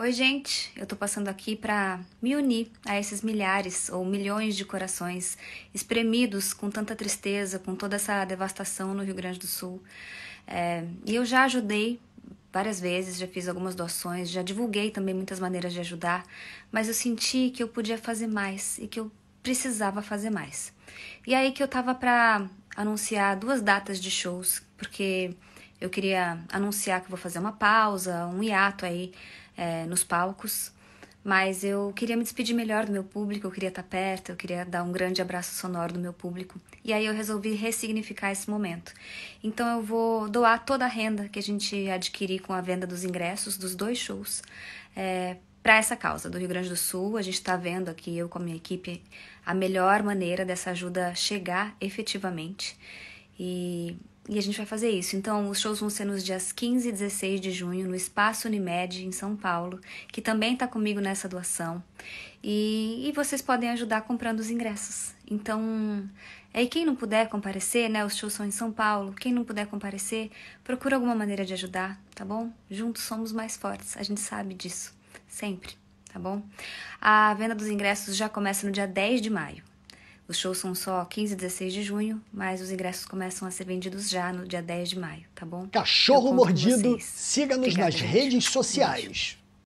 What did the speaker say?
Oi, gente! Eu tô passando aqui para me unir a esses milhares ou milhões de corações espremidos com tanta tristeza, com toda essa devastação no Rio Grande do Sul. É, e eu já ajudei várias vezes, já fiz algumas doações, já divulguei também muitas maneiras de ajudar, mas eu senti que eu podia fazer mais e que eu precisava fazer mais. E aí que eu tava para anunciar duas datas de shows, porque eu queria anunciar que vou fazer uma pausa, um hiato aí é, nos palcos. Mas eu queria me despedir melhor do meu público, eu queria estar perto, eu queria dar um grande abraço sonoro do meu público. E aí eu resolvi ressignificar esse momento. Então eu vou doar toda a renda que a gente adquirir com a venda dos ingressos dos dois shows é, para essa causa do Rio Grande do Sul. A gente está vendo aqui, eu com a minha equipe, a melhor maneira dessa ajuda chegar efetivamente. E e a gente vai fazer isso. Então, os shows vão ser nos dias 15 e 16 de junho, no Espaço Unimed, em São Paulo, que também está comigo nessa doação. E, e, vocês podem ajudar comprando os ingressos. Então, aí quem não puder comparecer, né? Os shows são em São Paulo. Quem não puder comparecer, procura alguma maneira de ajudar, tá bom? Juntos somos mais fortes, a gente sabe disso. Sempre, tá bom? A venda dos ingressos já começa no dia 10 de maio. Os shows são só 15 e 16 de junho, mas os ingressos começam a ser vendidos já no dia 10 de maio, tá bom? Cachorro Mordido, siga-nos nas redes sociais.